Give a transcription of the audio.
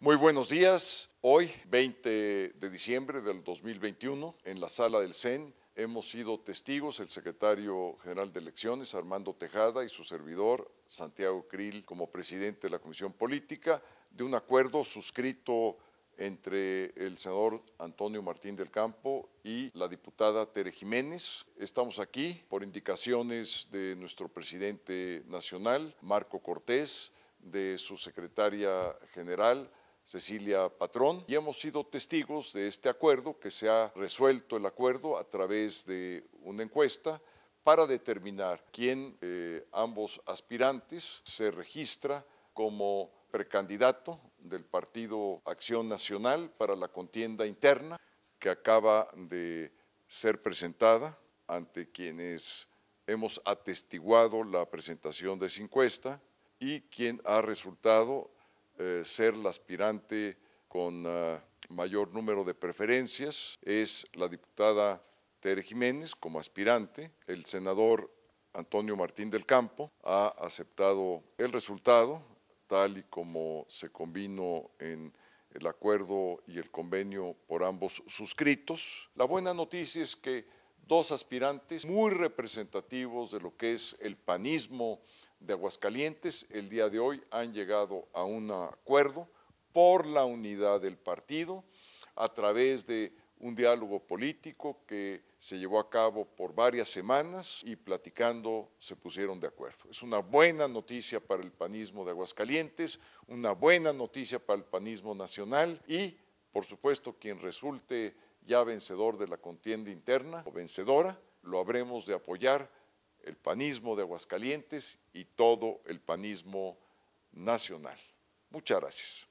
Muy buenos días. Hoy, 20 de diciembre del 2021, en la sala del CEN hemos sido testigos el secretario general de elecciones, Armando Tejada, y su servidor, Santiago Krill, como presidente de la Comisión Política, de un acuerdo suscrito entre el senador Antonio Martín del Campo y la diputada Tere Jiménez. Estamos aquí por indicaciones de nuestro presidente nacional, Marco Cortés, de su secretaria general, Cecilia Patrón, y hemos sido testigos de este acuerdo, que se ha resuelto el acuerdo a través de una encuesta para determinar quién eh, ambos aspirantes se registra como precandidato del Partido Acción Nacional para la contienda interna que acaba de ser presentada ante quienes hemos atestiguado la presentación de esa encuesta y quien ha resultado eh, ser la aspirante con eh, mayor número de preferencias es la diputada Tere Jiménez como aspirante. El senador Antonio Martín del Campo ha aceptado el resultado, tal y como se combinó en el acuerdo y el convenio por ambos suscritos. La buena noticia es que dos aspirantes muy representativos de lo que es el panismo de Aguascalientes el día de hoy han llegado a un acuerdo por la unidad del partido a través de un diálogo político que se llevó a cabo por varias semanas y platicando se pusieron de acuerdo. Es una buena noticia para el panismo de Aguascalientes, una buena noticia para el panismo nacional y, por supuesto, quien resulte ya vencedor de la contienda interna o vencedora, lo habremos de apoyar el panismo de Aguascalientes y todo el panismo nacional. Muchas gracias.